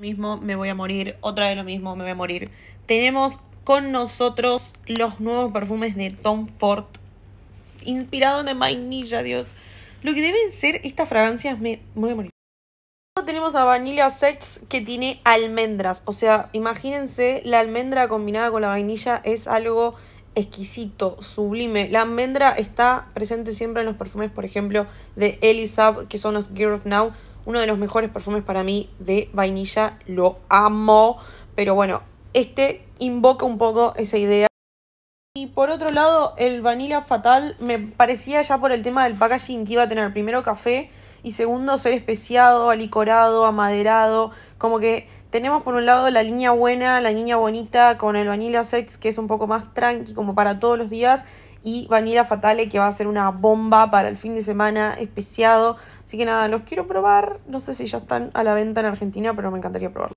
mismo, me voy a morir, otra vez lo mismo, me voy a morir. Tenemos con nosotros los nuevos perfumes de Tom Ford, inspirado en vainilla, Dios. Lo que deben ser estas fragancias, me, voy a morir. tenemos a Vanilla Sex que tiene almendras, o sea, imagínense, la almendra combinada con la vainilla es algo exquisito, sublime. La almendra está presente siempre en los perfumes, por ejemplo, de Elisab, que son los Gear of Now, uno de los mejores perfumes para mí de vainilla, lo amo, pero bueno, este invoca un poco esa idea. Y por otro lado, el Vanilla Fatal me parecía ya por el tema del packaging que iba a tener primero café y segundo ser especiado, alicorado, amaderado, como que tenemos por un lado la línea buena, la línea bonita con el Vanilla Sex que es un poco más tranqui como para todos los días y Vanilla Fatale, que va a ser una bomba para el fin de semana, especiado. Así que nada, los quiero probar. No sé si ya están a la venta en Argentina, pero me encantaría probarlos.